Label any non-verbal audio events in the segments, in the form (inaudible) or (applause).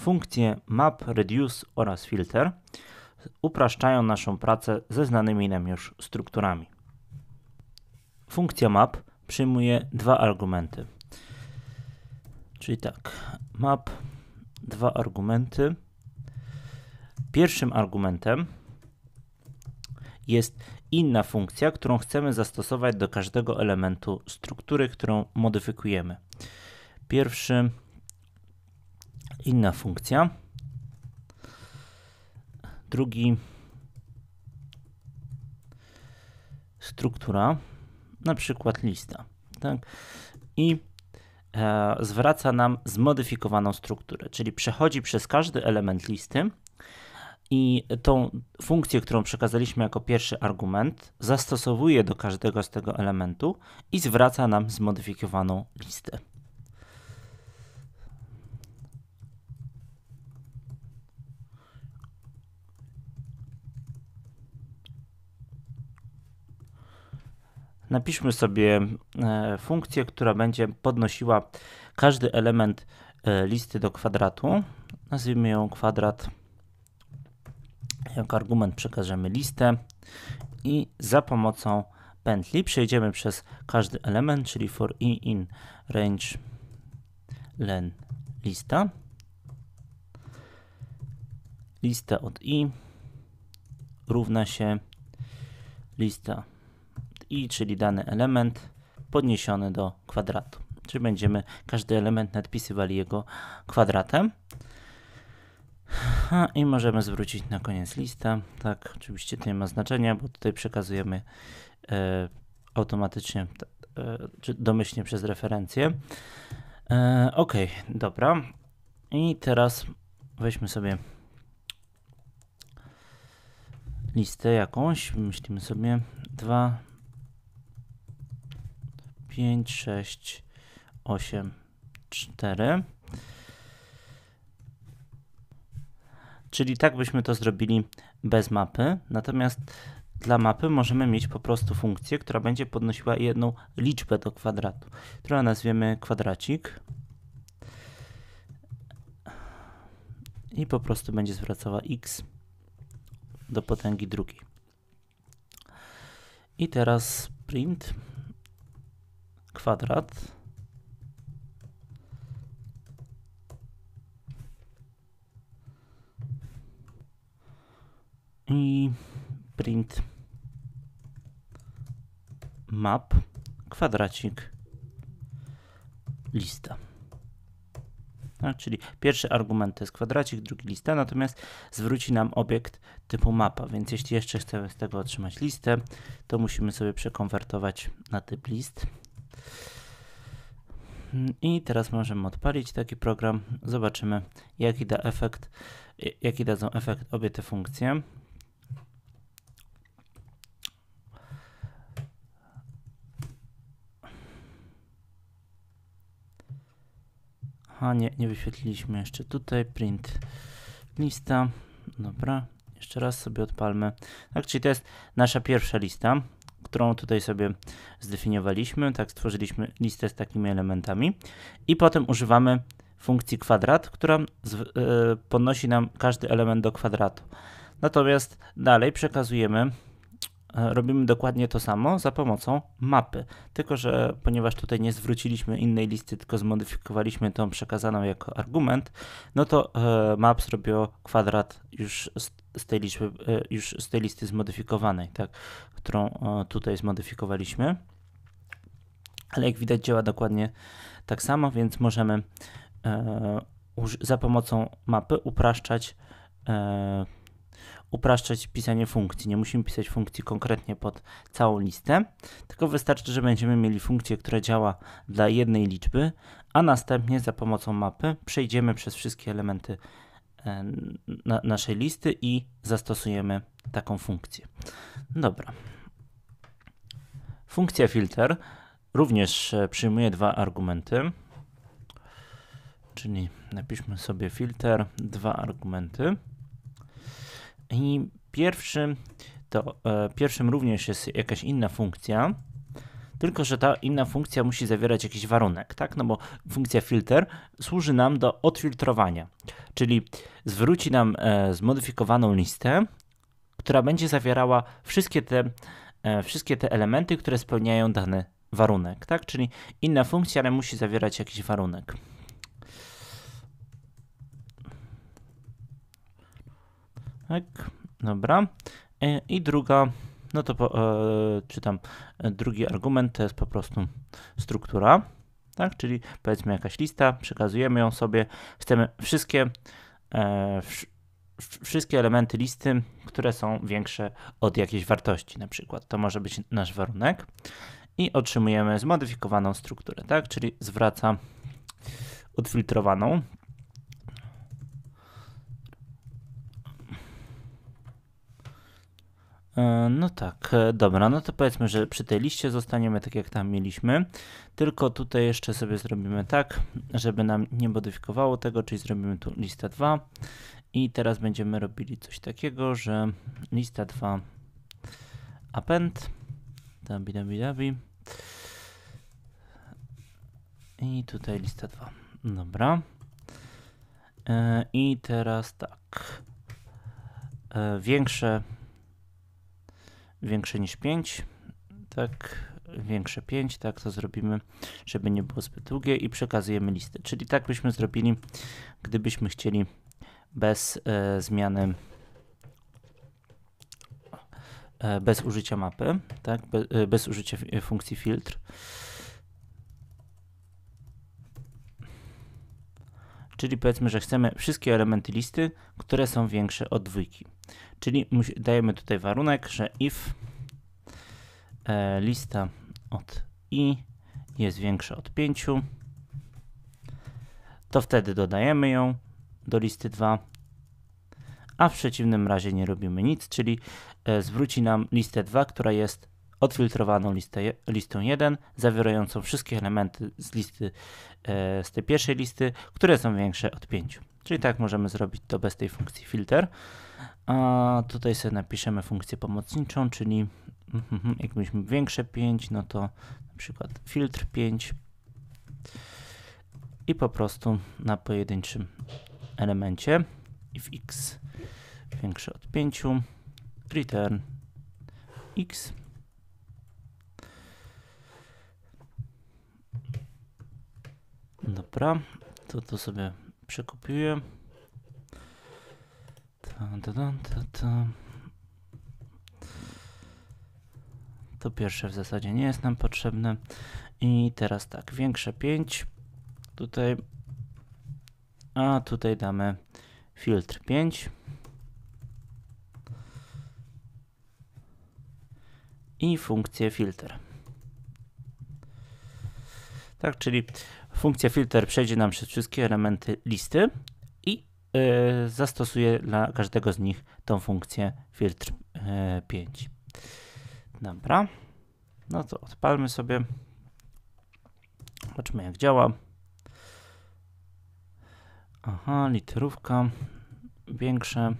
Funkcje map, reduce oraz filter upraszczają naszą pracę ze znanymi nam już strukturami. Funkcja map przyjmuje dwa argumenty. Czyli tak, map, dwa argumenty. Pierwszym argumentem jest inna funkcja, którą chcemy zastosować do każdego elementu struktury, którą modyfikujemy. Pierwszym inna funkcja. Drugi struktura, na przykład lista. Tak? I e, zwraca nam zmodyfikowaną strukturę, czyli przechodzi przez każdy element listy i tą funkcję, którą przekazaliśmy jako pierwszy argument, zastosowuje do każdego z tego elementu i zwraca nam zmodyfikowaną listę. napiszmy sobie e, funkcję, która będzie podnosiła każdy element e, listy do kwadratu. Nazwijmy ją kwadrat. Jako argument przekażemy listę i za pomocą pętli przejdziemy przez każdy element, czyli for i in range len lista. Lista od i równa się lista i, czyli dany element podniesiony do kwadratu. Czyli będziemy każdy element nadpisywali jego kwadratem. I możemy zwrócić na koniec listę. Tak, oczywiście to nie ma znaczenia, bo tutaj przekazujemy e, automatycznie, e, czy domyślnie przez referencję. E, ok, dobra. I teraz weźmy sobie listę jakąś, myślimy sobie 2, 5, 6, 8, 4. Czyli tak byśmy to zrobili bez mapy. Natomiast dla mapy możemy mieć po prostu funkcję, która będzie podnosiła jedną liczbę do kwadratu, którą nazwiemy kwadracik. I po prostu będzie zwracała x do potęgi drugiej. I teraz print kwadrat. I print map kwadracik lista. Tak, czyli pierwszy argument to jest kwadracik, drugi lista, natomiast zwróci nam obiekt typu mapa, więc jeśli jeszcze chcemy z tego otrzymać listę, to musimy sobie przekonwertować na typ list. I teraz możemy odpalić taki program. Zobaczymy, jaki da efekt, jaki dadzą efekt obie te funkcje. A nie, nie wyświetliliśmy jeszcze tutaj. Print lista. Dobra, jeszcze raz sobie odpalmy. Tak, czyli to jest nasza pierwsza lista którą tutaj sobie zdefiniowaliśmy, tak stworzyliśmy listę z takimi elementami i potem używamy funkcji kwadrat, która e, podnosi nam każdy element do kwadratu. Natomiast dalej przekazujemy e, robimy dokładnie to samo za pomocą mapy. Tylko, że ponieważ tutaj nie zwróciliśmy innej listy, tylko zmodyfikowaliśmy tą przekazaną jako argument, no to e, map zrobił kwadrat już z z tej liczby, e, już z tej listy zmodyfikowanej, tak, którą e, tutaj zmodyfikowaliśmy. Ale jak widać działa dokładnie tak samo, więc możemy e, za pomocą mapy upraszczać upraszczać pisanie funkcji. Nie musimy pisać funkcji konkretnie pod całą listę, tylko wystarczy, że będziemy mieli funkcję, która działa dla jednej liczby, a następnie za pomocą mapy przejdziemy przez wszystkie elementy E, na naszej listy i zastosujemy taką funkcję. Dobra. Funkcja filter również e, przyjmuje dwa argumenty, czyli napiszmy sobie filter, dwa argumenty. I pierwszy to, e, pierwszym również jest jakaś inna funkcja, tylko że ta inna funkcja musi zawierać jakiś warunek, tak? No bo funkcja filter służy nam do odfiltrowania, czyli zwróci nam e, zmodyfikowaną listę, która będzie zawierała wszystkie te, e, wszystkie te elementy, które spełniają dany warunek, tak? Czyli inna funkcja, ale musi zawierać jakiś warunek. Tak, dobra. E, I druga no to po, e, czytam drugi argument, to jest po prostu struktura, tak? czyli powiedzmy jakaś lista, przekazujemy ją sobie, chcemy wszystkie, e, w, wszystkie elementy listy, które są większe od jakiejś wartości na przykład. To może być nasz warunek i otrzymujemy zmodyfikowaną strukturę, tak? czyli zwraca odfiltrowaną, E, no tak, e, dobra, no to powiedzmy, że przy tej liście zostaniemy tak jak tam mieliśmy, tylko tutaj jeszcze sobie zrobimy tak, żeby nam nie modyfikowało tego, czyli zrobimy tu lista 2 i teraz będziemy robili coś takiego, że lista 2 append dabi, dabi, dabi. i tutaj lista 2, dobra e, i teraz tak, większe większe niż 5, tak, większe 5, tak to zrobimy, żeby nie było zbyt długie i przekazujemy listę. Czyli tak byśmy zrobili, gdybyśmy chcieli bez e, zmiany, e, bez użycia mapy, tak, Be, e, bez użycia e, funkcji filtr. Czyli powiedzmy, że chcemy wszystkie elementy listy, które są większe od dwójki. Czyli dajemy tutaj warunek, że if e, lista od i jest większa od 5, to wtedy dodajemy ją do listy 2, a w przeciwnym razie nie robimy nic, czyli e, zwróci nam listę 2, która jest odfiltrowaną listę, listą 1, zawierającą wszystkie elementy z listy, e, z tej pierwszej listy, które są większe od 5. Czyli tak możemy zrobić to bez tej funkcji filter. A tutaj sobie napiszemy funkcję pomocniczą, czyli (laughs) jakbyśmy większe 5, no to na przykład filtr 5 i po prostu na pojedynczym elemencie if x większe od 5 return x Dobra, to to sobie przekopiuję. To pierwsze w zasadzie nie jest nam potrzebne. I teraz tak, większe 5. Tutaj. A tutaj damy filtr 5. I funkcję filter. Tak, czyli funkcja filter przejdzie nam przez wszystkie elementy listy Y, zastosuję dla każdego z nich tą funkcję filtr 5. Y, Dobra, no to odpalmy sobie. Zobaczmy jak działa. Aha, literówka, większe,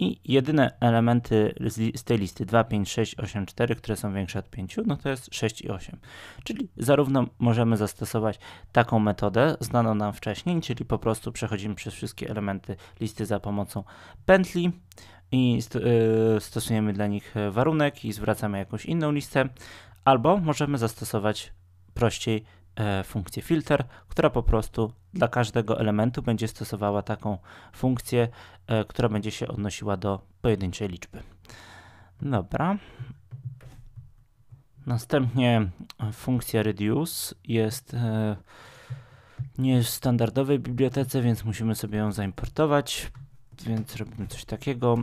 I jedyne elementy z, tej listy 2, 5, 6, 8, 4, które są większe od 5, no to jest 6 i 8. Czyli zarówno możemy zastosować taką metodę znaną nam wcześniej, czyli po prostu przechodzimy przez wszystkie elementy listy za pomocą pętli i st y stosujemy dla nich warunek i zwracamy jakąś inną listę, albo możemy zastosować prościej E, funkcję filter, która po prostu dla każdego elementu będzie stosowała taką funkcję, e, która będzie się odnosiła do pojedynczej liczby. Dobra. Następnie e, funkcja reduce jest nie jest w standardowej bibliotece, więc musimy sobie ją zaimportować. Więc robimy coś takiego,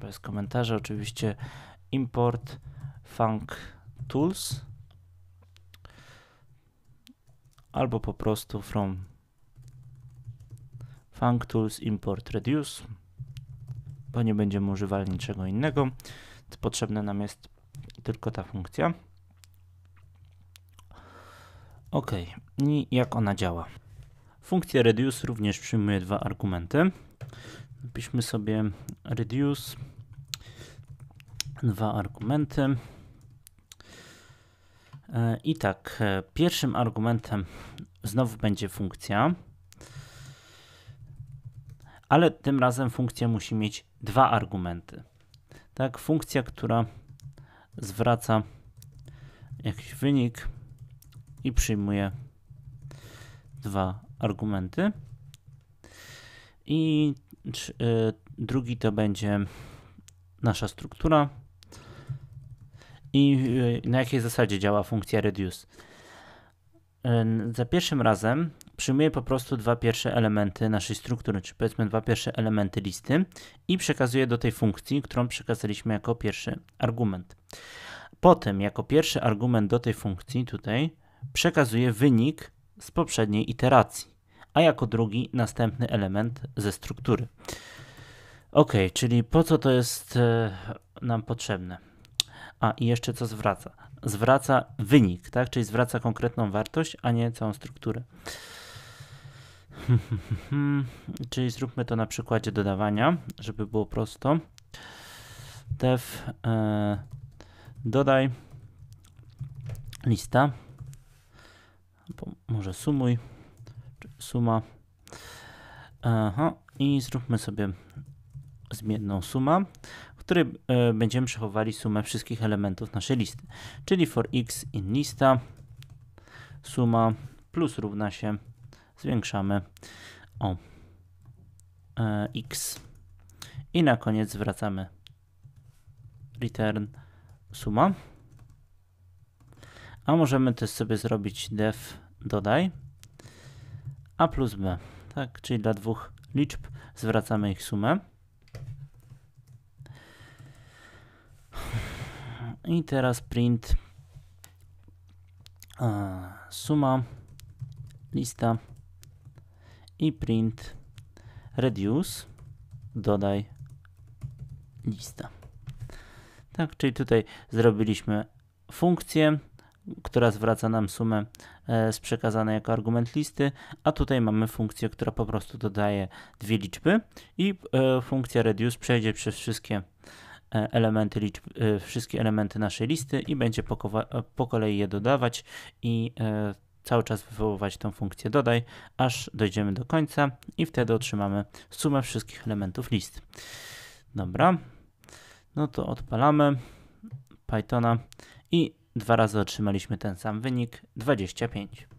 bez komentarza oczywiście, import funk tools albo po prostu from functools import reduce, bo nie będziemy używali niczego innego. Potrzebna nam jest tylko ta funkcja. OK. I jak ona działa? Funkcja reduce również przyjmuje dwa argumenty. Napiszmy sobie reduce, dwa argumenty. E, I tak, e, pierwszym argumentem znowu będzie funkcja, ale tym razem funkcja musi mieć dwa argumenty. Tak, funkcja, która zwraca jakiś wynik i przyjmuje dwa argumenty. I e, drugi to będzie nasza struktura, i e, na jakiej zasadzie działa funkcja reduce. E, za pierwszym razem przyjmuję po prostu dwa pierwsze elementy naszej struktury, czy powiedzmy dwa pierwsze elementy listy i przekazuję do tej funkcji, którą przekazaliśmy jako pierwszy argument. Potem jako pierwszy argument do tej funkcji tutaj przekazuję wynik z poprzedniej iteracji, a jako drugi następny element ze struktury. Ok, czyli po co to jest e, nam potrzebne? A i jeszcze co zwraca? Zwraca wynik, tak? Czyli zwraca konkretną wartość, a nie całą strukturę. (laughs) Czyli zróbmy to na przykładzie dodawania, żeby było prosto. Def e, dodaj lista. Może sumuj. Suma. Aha. I zróbmy sobie zmienną sumę którym e, będziemy przechowywali sumę wszystkich elementów naszej listy. Czyli for x in lista suma plus równa się, zwiększamy o e, x. I na koniec zwracamy return suma. A możemy też sobie zrobić def dodaj a plus b, tak? czyli dla dwóch liczb zwracamy ich sumę. i teraz print e, suma, lista i print reduce, dodaj lista. Tak, czyli tutaj zrobiliśmy funkcję, która zwraca nam sumę e, z przekazanej jako argument listy, a tutaj mamy funkcję, która po prostu dodaje dwie liczby i e, funkcja reduce przejdzie przez wszystkie E, elementy liczb, e, wszystkie elementy naszej listy i będzie po, e, po kolei je dodawać i cały czas wywoływać tą funkcję dodaj, aż dojdziemy do końca i wtedy otrzymamy sumę wszystkich elementów list. Dobra, no to odpalamy Pythona i dwa razy otrzymaliśmy ten sam wynik 25.